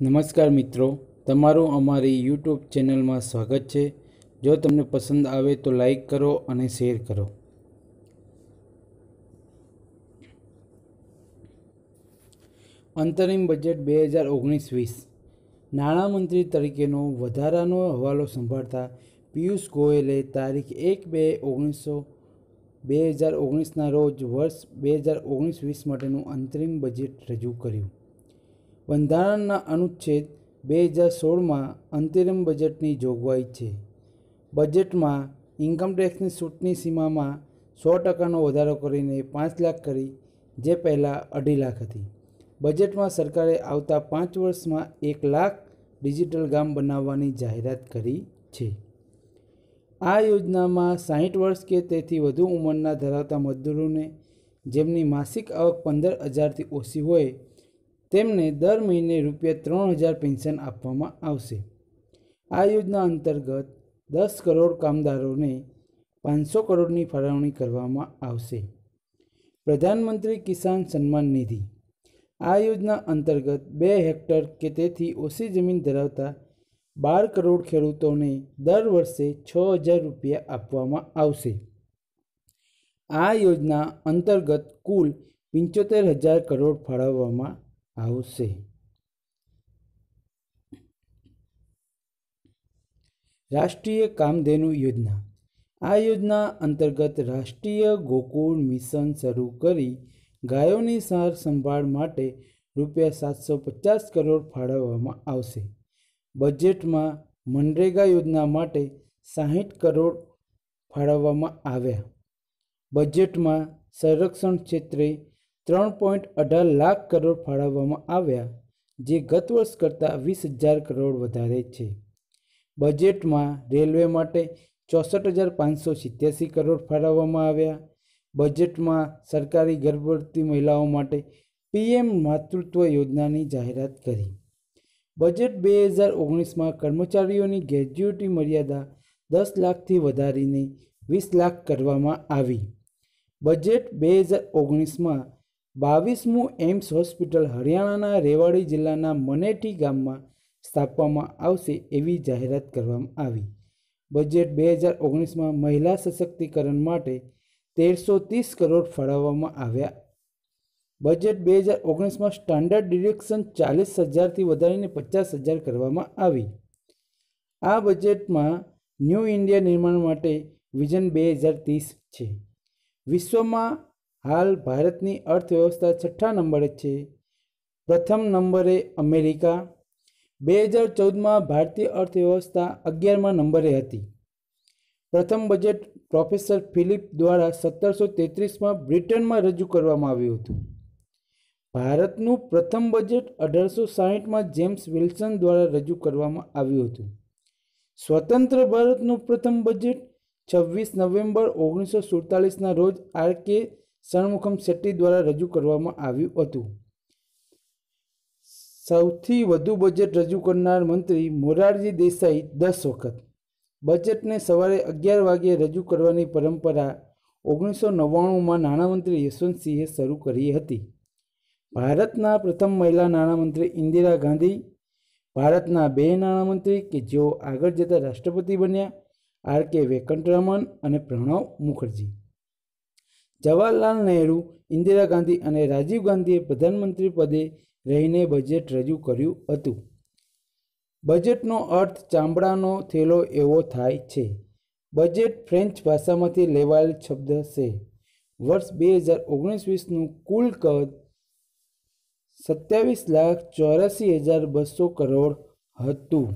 નમસ્કાર મિત્રો તમારું અમારી યુટ્યુબ ચેનલમાં સ્વાગત છે જો તમને પસંદ આવે તો લાઈક કરો અને શેર કરો અંતરિમ બજેટ બે હજાર ઓગણીસ વીસ નાણામંત્રી તરીકેનો વધારાનો હવાલો સંભાળતા પિયુષ ગોયલે તારીખ એક બે ઓગણીસો બે હજાર ઓગણીસના રોજ વર્ષ બે હજાર ઓગણીસ વીસ માટેનું અંતરિમ બજેટ રજૂ કર્યું બંધારણના અનુચ્છેદ બે હજાર સોળમાં અંતરિમ બજેટની જોગવાઈ છે બજેટમાં ઇન્કમટેક્સની છૂટની સીમામાં સો ટકાનો વધારો કરીને પાંચ લાખ કરી જે પહેલાં અઢી લાખ હતી બજેટમાં સરકારે આવતા પાંચ વર્ષમાં એક લાખ ડિજિટલ ગામ બનાવવાની જાહેરાત કરી છે આ યોજનામાં સાહીઠ વર્ષ કે તેથી વધુ ઉંમરના ધરાવતા મજદૂરોને જેમની માસિક આવક પંદર હજારથી ઓછી હોય તેમને દર મહિને રૂપિયા ત્રણ હજાર પેન્શન આપવામાં આવશે આ યોજના અંતર્ગત દસ કરોડ કામદારોને પાંચસો કરોડની ફાળવણી કરવામાં આવશે પ્રધાનમંત્રી કિસાન સન્માન નિધિ આ યોજના અંતર્ગત બે હેક્ટર કે તેથી ઓછી જમીન ધરાવતા બાર કરોડ ખેડૂતોને દર વર્ષે છ હજાર રૂપિયા આપવામાં આવશે આ યોજના અંતર્ગત કુલ પંચોતેર હજાર કરોડ ફાળવવામાં આવશે રાષ્ટ્રીય કામધેનુ યોજના આ યોજના અંતર્ગત રાષ્ટ્રીય ગોકુળ મિશન શરૂ કરી ગાયોની સાર સંભાળ માટે રૂપિયા સાતસો પચાસ કરોડ ફાળવવામાં આવશે બજેટમાં મનરેગા યોજના માટે સાહીઠ કરોડ ફાળવવામાં આવ્યા બજેટમાં સંરક્ષણ ક્ષેત્રે ત્રણ પોઈન્ટ અઢાર લાખ કરોડ ફાળવવામાં આવ્યા જે ગત વર્ષ કરતાં વીસ હજાર કરોડ વધારે છે બજેટમાં રેલવે માટે ચોસઠ હજાર પાંચસો સિત્યાસી કરોડ ફાળવવામાં આવ્યા બજેટમાં સરકારી ગર્ભવતી મહિલાઓ માટે પીએમ માતૃત્વ યોજનાની જાહેરાત કરી બજેટ બે હજાર ઓગણીસમાં કર્મચારીઓની ગ્રેજ્યુટી મર્યાદા દસ લાખથી વધારીને વીસ લાખ કરવામાં આવી બજેટ બે હજાર ઓગણીસમાં બાવીસમું એમ્સ હોસ્પિટલ હરિયાણાના રેવાડી જિલ્લાના મનેટી ગામમાં સ્થાપવામાં આવશે એવી જાહેરાત કરવામાં આવી બજેટ બે હજાર ઓગણીસમાં મહિલા સશક્તિકરણ માટે તેરસો ત્રીસ કરોડ ફાળવવામાં આવ્યા બજેટ બે હજાર ઓગણીસમાં સ્ટાન્ડર્ડ ડિરેક્શન ચાલીસ હજારથી વધારીને પચાસ હજાર કરવામાં આવી આ બજેટમાં ન્યૂ ઇન્ડિયા નિર્માણ માટે વિઝન બે હજાર ત્રીસ છે વિશ્વમાં હાલ ભારતની અર્થવ્યવસ્થા છઠ્ઠા નંબરે છે પ્રથમ નંબરે અમેરિકા બે હજાર ચૌદમાં ભારતીય અર્થવ્યવસ્થા અગિયારમાં નંબરે હતી પ્રથમ બજેટ પ્રોફેસર ફિલિપ દ્વારા સત્તરસો તેત્રીસમાં બ્રિટનમાં રજૂ કરવામાં આવ્યું હતું ભારતનું પ્રથમ બજેટ અઢારસો સાહીઠમાં જેમ્સ વિલ્સન દ્વારા રજૂ કરવામાં આવ્યું હતું સ્વતંત્ર ભારતનું પ્રથમ બજેટ છવ્વીસ નવેમ્બર ઓગણીસો સુડતાલીસના રોજ આર કે શણમુખમ શેટ્ટી દ્વારા રજૂ કરવામાં આવ્યું હતું સૌથી વધુ બજેટ રજૂ કરનાર મંત્રી મોરારજી દેસાઈ દસ વખત બજેટને સવારે અગિયાર વાગે રજૂ કરવાની પરંપરા ઓગણીસો નવ્વાણુંમાં નાણામંત્રી યશવંતસિંહે શરૂ કરી હતી ભારતના પ્રથમ મહિલા નાણામંત્રી ઇન્દિરા ગાંધી ભારતના બે નાણામંત્રી કે જેઓ આગળ જતા રાષ્ટ્રપતિ બન્યા આર કે વેંકટરમણ અને પ્રણવ મુખર્જી જવાહરલાલ નહેરુ ઇન્દિરા ગાંધી અને રાજીવ ગાંધીએ પ્રધાનમંત્રી પદે રહીને બજેટ રજૂ કર્યું હતું બજેટનો અર્થ ચામડાનો થેલો એવો થાય છે બજેટ ફ્રેન્ચ ભાષામાંથી લેવાયેલ શબ્દ છે વર્ષ બે હજાર ઓગણીસ વીસનું કુલ કદ સત્યાવીસ લાખ ચોરાસી હજાર બસો કરોડ હતું